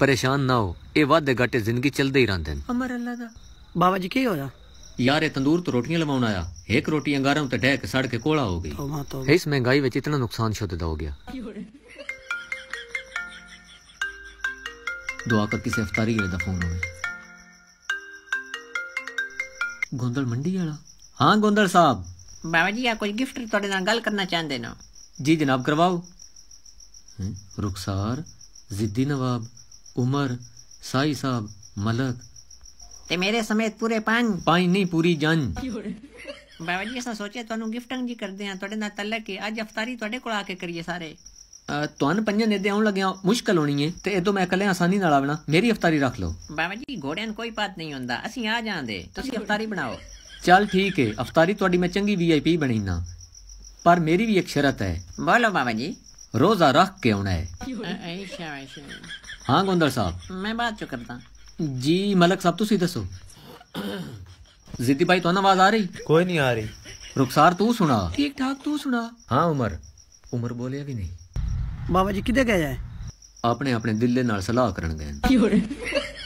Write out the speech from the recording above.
ਪਰੇਸ਼ਾਨ ਨਾ ਹੋ ਇਹ ਵਾਧੇ ਘਾਟੇ ਜ਼ਿੰਦਗੀ ਚਲਦੇ ਹੀ ਰਹਿੰਦੇ ਨੇ ਅਮਰ ਅੱਲਾ ਦਾ ਬਾਬਾ ਜੀ ਕੀ ਹੋਇਆ ਯਾਰ ਇਹ ਤੰਦੂਰ ਤੋਂ ਰੋਟੀਆਂ ਲਵਾਉਣ ਆਇਆ ਇੱਕ ਰੋਟੀ ਅੰਗਾਰਾਂ ਉੱਤੇ ਡਹਿ ਕੇ ਸੜ ਕੇ ਕੋਲਾ ਹੋ ਗਈ ਇਸ ਮਹਿੰਗਾਈ ਵਿੱਚ ਇਤਨਾ ਨੁਕਸਾਨ ਸ਼ੁੱਧ ਦਾ ਹੋ ਗਿਆ दुआ कर किसी अफतारी वाले का फोन हो गोंदल मंडी वाला हाँ गोंदल साहब बाबा जी आप कुछ गिफ्ट थोड़े नाल गल करना चाहते ना जी जनाब करवाओ रुखसार जिद्दी नवाब ਉਮਰ ਸਾਈ ਸਾਹਿਬ ਮਲਕ ਤੇ ਮੇਰੇ ਸਮੇਤ ਪੂਰੇ ਪੰਜ ਪੰਜ ਨਹੀਂ ਪੂਰੀ ਜਨ ਬਾਬਾ ਜੀ ਅਸਾਂ ਸੋਚਿਆ ਤੁਹਾਨੂੰ ਗਿਫਟਾਂ ਜੀ ਕਰਦੇ ਆ ਤੁਹਾਡੇ ਨਾਲ ਤਲਕ ਕੇ ਅੱਜ ਇਫਤਾਰੀ ਤੁਹਾਡੇ ਕੋਲ ਆ ਕੇ ਕਰੀਏ ਸਾਰੇ ਤੁਹਾਨੂੰ ਪੰਜਾਂ ਨੇਦੇ ਆਉਣ ਲੱਗਿਆ ਮੁਸ਼ਕਲ ਹੋਣੀ ਏ ਤੇ ਇਦੋਂ ਮੈਂ ਇਕੱਲੇ ਆਸਾਨੀ ਨਾਲ ਆਵਣਾ ਮੇਰੀ ਇਫਤਾਰੀ ਰੱਖ ਲਓ ਬਾਬਾ ਜੀ ਘੋੜਿਆਂ ਕੋਈ ਬਾਤ ਨਹੀਂ ਹੁੰਦਾ ਅਸੀਂ ਆ ਜਾਂਦੇ ਤੁਸੀਂ ਇਫਤਾਰੀ ਬਣਾਓ ਚੱਲ ਠੀਕ ਏ ਇਫਤਾਰੀ ਤੁਹਾਡੀ ਮੈਂ ਚੰਗੀ ਵੀਆਈਪੀ ਬਣੀਨਾ ਪਰ ਮੇਰੀ ਵੀ ਇੱਕ ਸ਼ਰਤ ਹੈ ਬੋਲੋ ਬਾਬਾ ਜੀ ਰੋਜ਼ਾ ਰੱਖ ਕੇ ਆਉਣਾ ਹੈ ਐਸ਼ਾ ਐਸ਼ਾ हाँ गोंदर साहब मैं बात जो करता जी मलक साहब तो दसो सो जिद्दी भाई तो आवाज आ रही कोई नहीं आ रही रुखसार तू सुना ठीक ठाक तू सुना हाँ उमर उमर बोलिया भी नहीं बाबा जी किधर गए अपने अपने दिल ਨਾਲ सलाह ਕਰਨ ਗਏ